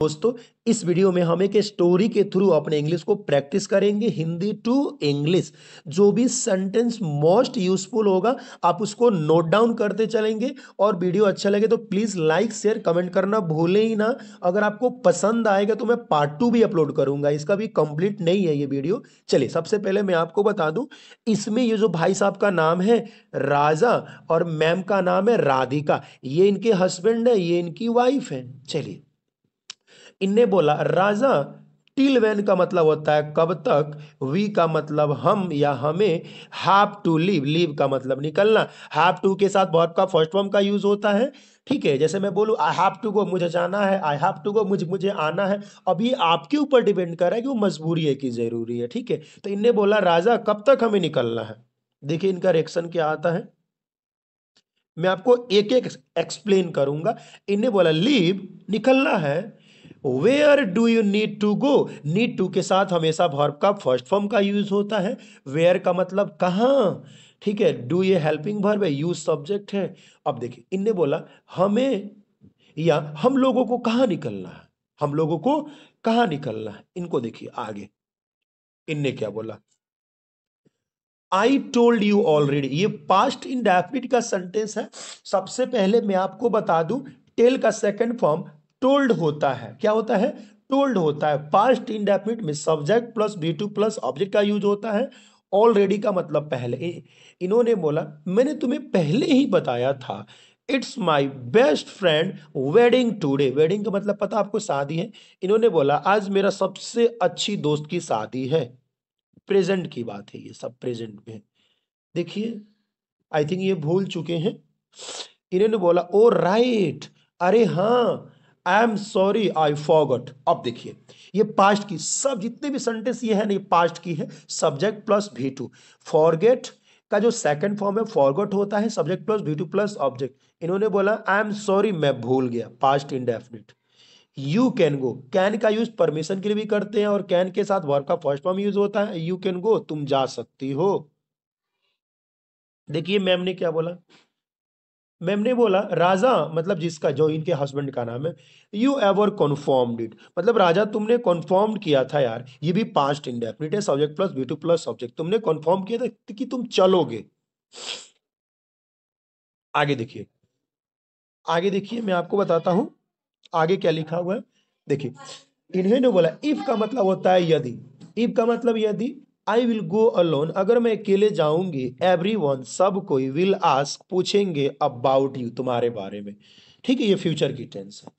दोस्तों इस वीडियो में हम एक स्टोरी के थ्रू अपने इंग्लिश को प्रैक्टिस करेंगे हिंदी टू इंग्लिश जो भी सेंटेंस मोस्ट यूजफुल होगा आप उसको नोट डाउन करते चलेंगे और वीडियो अच्छा लगे तो प्लीज़ लाइक शेयर कमेंट करना भूले ही ना अगर आपको पसंद आएगा तो मैं पार्ट टू भी अपलोड करूंगा इसका भी कंप्लीट नहीं है ये वीडियो चलिए सबसे पहले मैं आपको बता दूँ इसमें ये जो भाई साहब का नाम है राजा और मैम का नाम है राधिका ये इनके हस्बैंड है ये इनकी वाइफ है चलिए इनने बोला राजा टिल वैन का मतलब होता है कब तक वी का मतलब हम या हमें हैव टू लीव लीव का मतलब निकलना हैव टू के साथ बहुत का फर्स्ट फॉर्म का यूज होता है ठीक है जैसे मैं बोलूँ आई हैव टू गो मुझे जाना है आई हैव टू गो मुझे मुझे आना है अब ये आपके ऊपर डिपेंड कर रहा है कि वो मजबूरी है कि ज़रूरी है ठीक है तो इनने बोला राजा कब तक हमें निकलना है देखिए इनका रिएक्शन क्या आता है मैं आपको एक एक एक्सप्लेन करूंगा इनने बोला लीव निकलना है where do you need to go need to के साथ हमेशा वर्ब का फर्स्ट फॉर्म का यूज होता है वेयर का मतलब कहाँ ठीक है डू ये हेल्पिंग वर्ब है यूज सब्जेक्ट है अब देखिए इनने बोला हमें या हम लोगों को कहाँ निकलना है हम लोगों को कहाँ निकलना है इनको देखिए आगे इनने क्या बोला आई टोल्ड यू ऑलरेडी ये पास्ट इंडेफिनिट का सेंटेंस है सबसे पहले मैं आपको बता दूं टेल का सेकेंड फॉर्म टोल्ड होता है क्या होता है टोल्ड होता है पास्ट इंडेफिनिट में subject plus V two plus object का यूज होता है ऑलरेडी का मतलब पहले इन्होंने बोला मैंने तुम्हें पहले ही बताया था it's my best friend wedding today wedding का मतलब पता आपको शादी है इन्होंने बोला आज मेरा सबसे अच्छी दोस्त की शादी है प्रेजेंट की बात है ये सब प्रेजेंट में देखिए आई थिंक ये भूल चुके हैं इन्होंने बोला ओ oh, राइट अरे हाँ I am sorry I forgot अब देखिए ये पास्ट की सब जितने भी सेंटेंस ये है ना ये पास्ट की है subject plus V two forget का जो सेकंड फॉर्म है फॉरगट होता है subject plus V two plus object इन्होंने बोला आई एम सॉरी मैं भूल गया past indefinite you can go can का यूज परमिशन के लिए भी करते हैं और कैन के साथ वर्ब का फर्स्ट फॉर्म यूज होता है यू कैन गो तुम जा सकती हो देखिए मैम ने क्या बोला मैम ने बोला राजा मतलब जिसका जो इनके हस्बैंड का नाम है यू एवर कन्फर्म्ड इट मतलब राजा तुमने कन्फर्म्ड किया था यार ये भी पास्ट इंडेफिनिट है subject plus V two plus subject तुमने कन्फर्म किया था कि तुम चलोगे आगे देखिए आगे देखिए मैं आपको बताता हूं आगे क्या लिखा हुआ है देखिए इन्होंने बोला इफ का मतलब होता है यदि इफ का मतलब यदि आई विल गो अलोन अगर मैं अकेले जाऊंगी एवरी वन सब कोई विल आस्क पूछेंगे अबाउट यू तुम्हारे बारे में ठीक है ये फ्यूचर की टेंस है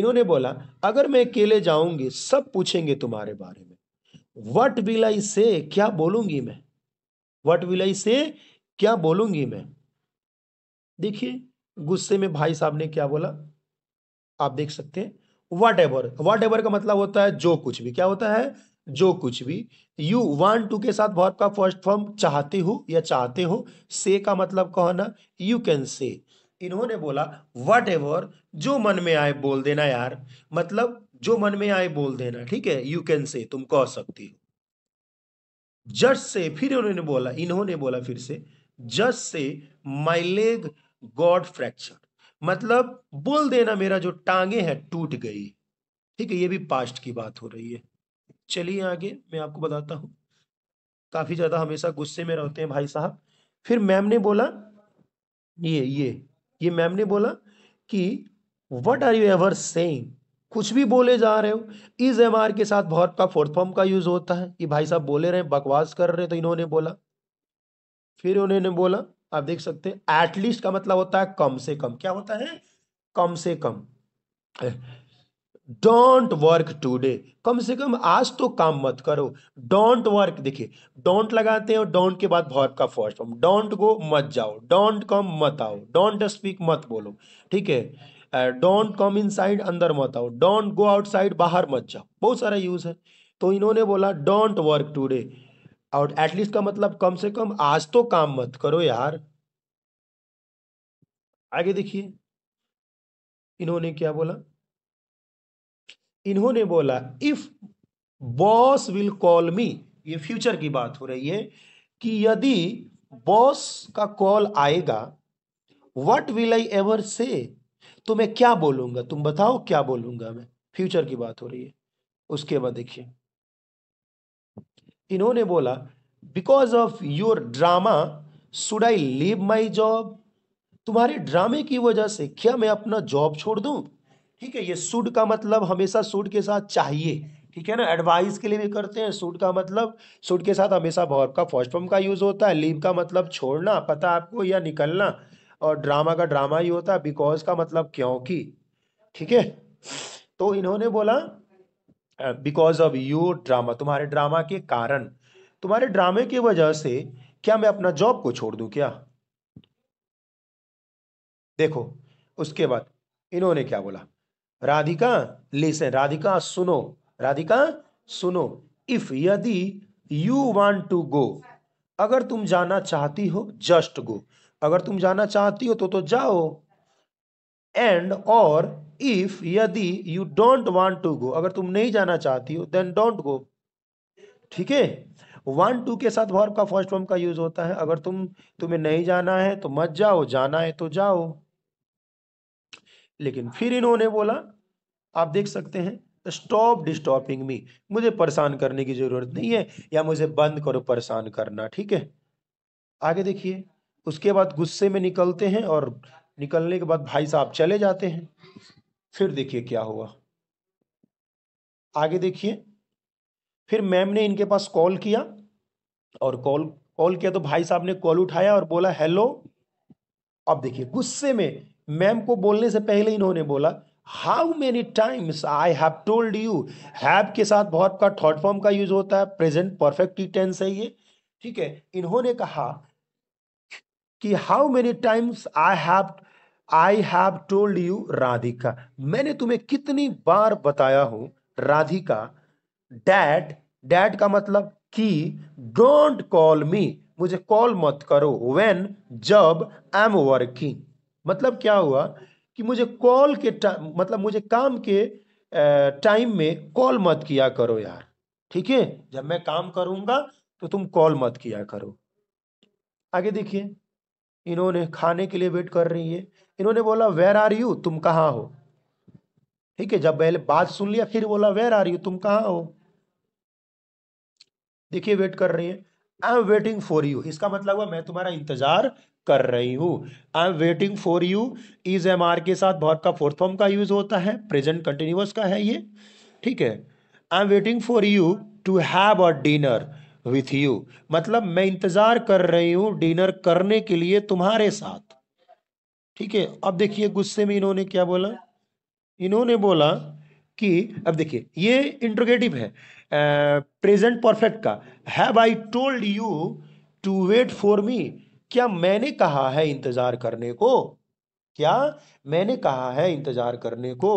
इन्होंने बोला अगर मैं अकेले जाऊंगी सब पूछेंगे तुम्हारे बारे में वट विल आई से क्या बोलूंगी मैं वट विल आई से क्या बोलूंगी मैं देखिए गुस्से में भाई साहब ने क्या बोला आप देख सकते हैं वट एवर वट एवर का मतलब होता है जो कुछ भी क्या होता है जो कुछ भी यू वांट टू के साथ वर्ब का फर्स्ट फॉर्म चाहते हो या चाहते हो से का मतलब कहना यू कैन से इन्होंने बोला वट एवर जो मन में आए बोल देना यार मतलब जो मन में आए बोल देना ठीक है यू कैन से तुम कह सकती हो जस्ट से फिर उन्होंने बोला इन्होंने बोला फिर से just say my leg God fracture मतलब बोल देना मेरा जो टांगे हैं टूट गई ठीक है ये भी पास्ट की बात हो रही है चलिए आगे मैं आपको बताता हूँ काफ़ी ज़्यादा हमेशा गुस्से में रहते हैं भाई साहब फिर मैम ने बोला ये ये ये मैम ने बोला कि what are you ever saying कुछ भी बोले जा रहे हो इज एम आर के साथ बहुत का फोर्थ फॉर्म का यूज होता है कि भाई साहब बोले रहे बकवास कर रहे तो इन्होंने बोला फिर उन्होंने बोला आप देख सकते हैं एटलीस्ट का मतलब होता है कम से कम क्या होता है कम से कम डोंट वर्क टूडे कम से कम आज तो काम मत करो डोंट वर्क देखिए डोंट लगाते हैं और डोंट के बाद वर्क का फर्स्ट फॉर्म डोंट गो मत जाओ डोंट कम मत आओ डोंट स्पीक मत बोलो ठीक है डोंट कम इन साइड अंदर मत आओ डोंट गो आउटसाइड बाहर मत जाओ बहुत सारा यूज़ है तो इन्होंने बोला डोंट वर्क टूडे और एटलीस्ट का मतलब कम से कम आज तो काम मत करो यार आगे देखिए इन्होंने क्या बोला इन्होंने बोला if boss will call me ये फ्यूचर की बात हो रही है कि यदि बॉस का कॉल आएगा वट विल आई एवर से तो मैं क्या बोलूंगा तुम बताओ क्या बोलूंगा मैं फ्यूचर की बात हो रही है उसके बाद देखिए इन्होंने बोला because of your drama should I leave my job तुम्हारे ड्रामे की वजह से क्या मैं अपना जॉब छोड़ दूं ठीक है ये सुड का मतलब हमेशा सुड के साथ चाहिए ठीक है ना एडवाइस के लिए भी करते हैं सूट का मतलब सूट के साथ हमेशा वर्ब का फर्स्ट फॉर्म का यूज़ होता है लीव का मतलब छोड़ना पता आपको या निकलना और ड्रामा का ड्रामा ही होता है बिकॉज का मतलब क्योंकि ठीक है तो इन्होंने बोला बिकॉज ऑफ यू ड्रामा तुम्हारे ड्रामा के कारण तुम्हारे ड्रामे की वजह से क्या मैं अपना जॉब को छोड़ दूँ क्या देखो उसके बाद इन्होंने क्या बोला राधिका लिसन राधिका सुनो राधिका सुनो इफ यदि यू वांट टू गो अगर तुम जाना चाहती हो जस्ट गो अगर तुम जाना चाहती हो तो तो जाओ एंड और इफ यदि you don't want to go अगर तुम नहीं जाना चाहती हो देन डोंट गो ठीक है वन टू के साथ वर्ब का फर्स्ट फॉर्म का यूज होता है अगर तुम तुम्हें नहीं जाना है तो मत जाओ जाना है तो जाओ लेकिन फिर इन्होंने बोला आप देख सकते हैं स्टॉप डिस्टॉपिंग मी मुझे परेशान करने की ज़रूरत नहीं है या मुझे बंद करो परेशान करना ठीक है आगे देखिए उसके बाद गुस्से में निकलते हैं और निकलने के बाद भाई साहब चले जाते हैं फिर देखिए क्या हुआ आगे देखिए फिर मैम ने इनके पास कॉल किया और कॉल कॉल किया तो भाई साहब ने कॉल उठाया और बोला हेलो अब देखिए गुस्से में मैम को बोलने से पहले इन्होंने बोला how many times I have told you have के साथ बहुत का थर्ड फॉर्म का यूज होता है प्रेजेंट परफेक्ट टेंस है ये ठीक है इन्होंने कहा कि how many times I have I have told you Radhika मैंने तुम्हें कितनी बार बताया हूं राधिका डैड डैड का मतलब कि डोंट कॉल मी मुझे कॉल मत करो व्हेन जब आई एम वर्किंग मतलब क्या हुआ कि मुझे कॉल के मतलब मुझे काम के टाइम में कॉल मत किया करो यार ठीक है जब मैं काम करूंगा तो तुम कॉल मत किया करो आगे देखिए इन्होंने खाने के लिए वेट कर रही है इन्होंने बोला वेर आर यू तुम कहाँ हो ठीक है जब पहले बात सुन लिया फिर बोला वेर आर यू तुम कहाँ हो देखिए वेट कर रही है I am waiting for you इसका मतलब हुआ मैं तुम्हारा इंतजार कर रही हूं I am waiting for you is am are के साथ बहुत का फोर्थ फॉर्म का यूज होता है प्रेजेंट कंटिन्यूअस का है ये ठीक है I am waiting for you to have a dinner with you मतलब मैं इंतजार कर रही हूं डिनर करने के लिए तुम्हारे साथ ठीक है अब देखिए गुस्से में इन्होंने क्या बोला इन्होंने बोला कि अब देखिए ये इंट्रोगेटिव है प्रेजेंट परफेक्ट का have I told you to wait for me क्या मैंने कहा है इंतजार करने को क्या मैंने कहा है इंतजार करने को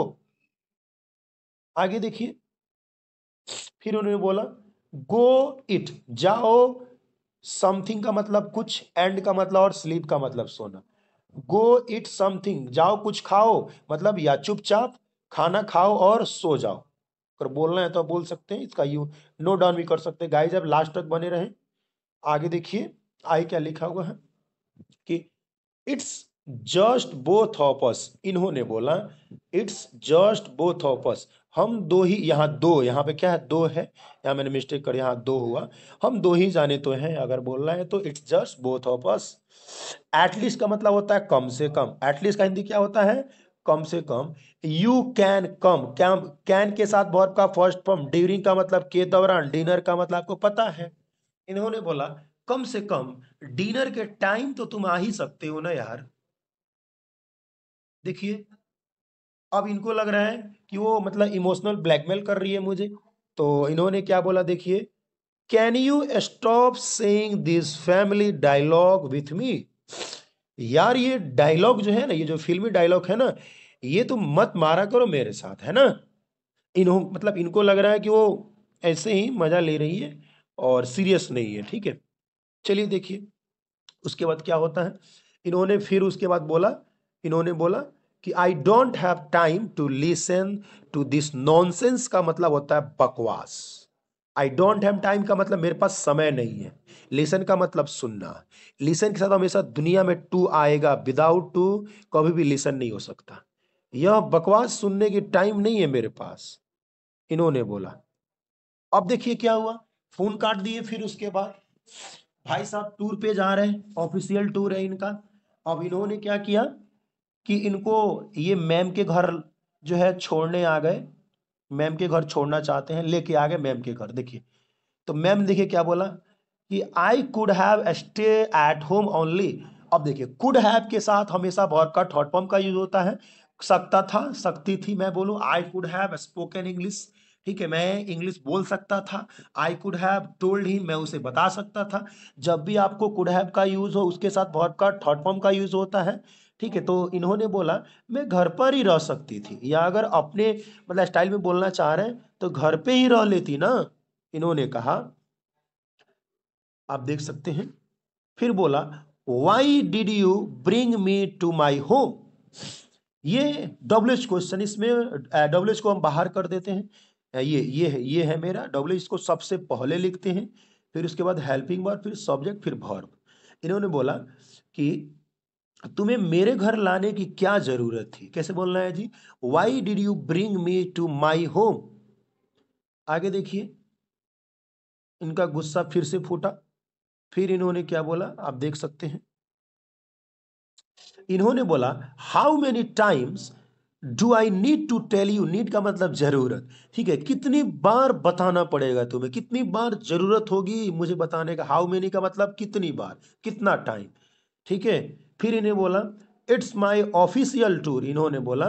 आगे देखिए फिर उन्होंने बोला गो इट जाओ समथिंग का मतलब कुछ एंड का मतलब और स्लीप का मतलब सोना गो इट समथिंग जाओ कुछ खाओ मतलब या चुपचाप खाना खाओ और सो जाओ अगर बोलना है तो बोल सकते हैं इसका यू नो डाउन भी कर सकते हैं गाइज अब लास्ट तक बने रहें आगे देखिए आई क्या लिखा हुआ है कि इट्स जस्ट बोथ ऑपस इन्होंने बोला इट्स जस्ट बोथ ऑपस हम दो ही यहाँ दो यहाँ पे क्या है दो है यहाँ मैंने मिस्टेक कर यहाँ दो हुआ हम दो ही जाने तो हैं अगर बोलना है तो it's just both of us at least का मतलब होता है कम से कम एटलीस्ट का हिंदी क्या होता है कम से कम you can come came can के साथ वर्ब का फर्स्ट फॉर्म ड्यूरिंग का मतलब के दौरान डिनर का मतलब आपको पता है इन्होंने बोला कम से कम डिनर के टाइम तो तुम आ ही सकते हो ना यार देखिए अब इनको लग रहा है कि वो मतलब इमोशनल ब्लैकमेल कर रही है मुझे तो इन्होंने क्या बोला देखिए can you stop saying this family dialogue with me यार ये डायलॉग जो है ना ये जो फिल्मी डायलॉग है ना ये तुम मत मारा करो मेरे साथ है ना इन्हों मतलब इनको लग रहा है कि वो ऐसे ही मज़ा ले रही है और सीरियस नहीं है ठीक है चलिए देखिए उसके बाद क्या होता है इन्होंने फिर उसके बाद बोला इन्होंने बोला कि I don't have time to listen to this nonsense का मतलब होता है बकवास आई डोंट हैव टाइम का मतलब मेरे पास समय नहीं है लिसन का मतलब सुनना लिसन के साथ हमेशा दुनिया में टू आएगा विदाउट टू कभी भी लिसन नहीं हो सकता यह बकवास सुनने की टाइम नहीं है मेरे पास इन्होंने बोला अब देखिए क्या हुआ फोन काट दिए फिर उसके बाद भाई साहब टूर पे जा रहे हैं ऑफिशियल टूर है इनका अब इन्होंने क्या किया कि इनको ये मैम के घर जो है छोड़ने आ गए मैम के घर छोड़ना चाहते हैं लेके आ गए मैम के घर देखिए तो मैम देखिए क्या बोला कि I could have stay at home only अब देखिए कुड हैव के साथ हमेशा बहुत का थॉट पम्प का यूज होता है सकता था सकती थी मैं बोलूँ I could have spoken English ठीक है मैं इंग्लिश बोल सकता था आई कुड हैव टोल्ड ही मैं उसे बता सकता था जब भी आपको कुड हैव का यूज़ हो उसके साथ बहुत का थॉट पम्प का यूज़ होता है ठीक है हाँ। तो इन्होंने बोला मैं घर पर ही रह सकती थी या अगर अपने मतलब स्टाइल में बोलना चाह रहे हैं तो घर पे ही रह लेती ना इन्होंने कहा आप देख सकते हैं फिर बोला why did you bring me to my home ये डब्ल्यू एच क्वेश्चन इसमें डब्ल्यू एच को हम बाहर कर देते हैं ये ये है ये है मेरा डब्ल्यू एच को सबसे पहले लिखते हैं फिर उसके बाद हेल्पिंग वर्ब फिर सब्जेक्ट फिर भर्ब इन्होंने बोला कि तुम्हें मेरे घर लाने की क्या जरूरत थी कैसे बोलना है जी why did you bring me to my home आगे देखिए इनका गुस्सा फिर से फूटा फिर इन्होंने क्या बोला आप देख सकते हैं इन्होंने बोला how many times do I need to tell you need का मतलब जरूरत ठीक है कितनी बार बताना पड़ेगा तुम्हें कितनी बार जरूरत होगी मुझे बताने का हाउ मेनी का मतलब कितनी बार कितना टाइम ठीक है फिर इन्हें बोला इट्स माय ऑफिशियल टूर इन्होंने बोला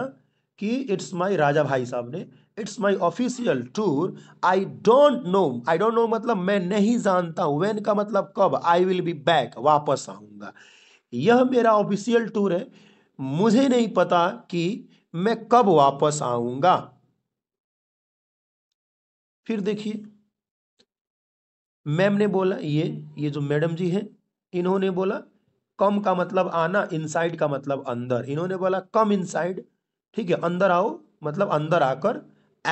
कि इट्स माय राजा भाई साहब ने it's my official tour I don't know I don't know मतलब मैं नहीं जानता हूँ वेन का मतलब कब आई विल बी बैक वापस आऊँगा यह मेरा ऑफिशियल टूर है मुझे नहीं पता कि मैं कब वापस आऊंगा फिर देखिए मैम ने बोला ये ये जो मैडम जी हैं इन्होंने बोला कम का मतलब आना इनसाइड का मतलब अंदर इन्होंने बोला कम इनसाइड ठीक है अंदर आओ मतलब अंदर आकर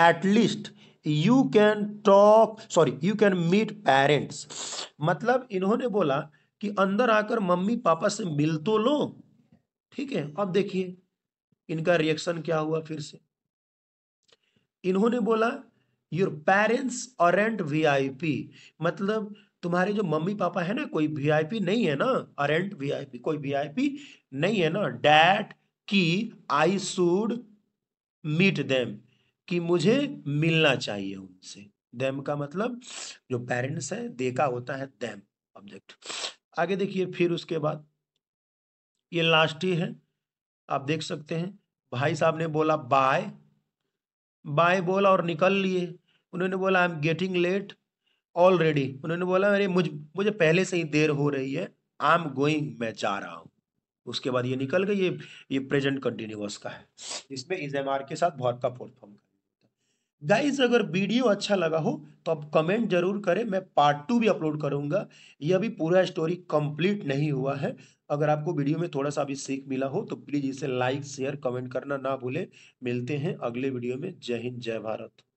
at least you can talk sorry you can meet parents मतलब इन्होंने बोला कि अंदर आकर मम्मी पापा से मिल तो लो ठीक है अब देखिए इनका रिएक्शन क्या हुआ फिर से इन्होंने बोला योर पेरेंट्स और एंड वी मतलब तुम्हारे जो मम्मी पापा है ना कोई वीआईपी नहीं है ना अरेंट वीआईपी कोई वीआईपी नहीं है ना डैट की आई शुड मीट देम कि मुझे मिलना चाहिए उनसे देम का मतलब जो पेरेंट्स है देखा होता है देम ऑब्जेक्ट आगे देखिए फिर उसके बाद ये लास्ट ही है आप देख सकते हैं भाई साहब ने बोला बाय बाय बोला और निकल लिए उन्होंने बोला I am getting late already उन्होंने बोला अरे मुझ मुझे पहले से ही देर हो रही है आई एम गोइंग मैं जा रहा हूँ उसके बाद ये निकल गई ये ये प्रेजेंट कंटिन्यूस का है इसमें इज एम आर के साथ बहुत का फोर्थ फॉर्म गाइज अगर वीडियो अच्छा लगा हो तो आप कमेंट जरूर करें मैं पार्ट टू भी अपलोड करूंगा ये अभी पूरा स्टोरी कंप्लीट नहीं हुआ है अगर आपको वीडियो में थोड़ा सा भी सीख मिला हो तो प्लीज़ इसे लाइक शेयर कमेंट करना ना भूलें मिलते हैं अगले वीडियो में जय हिंद जय भारत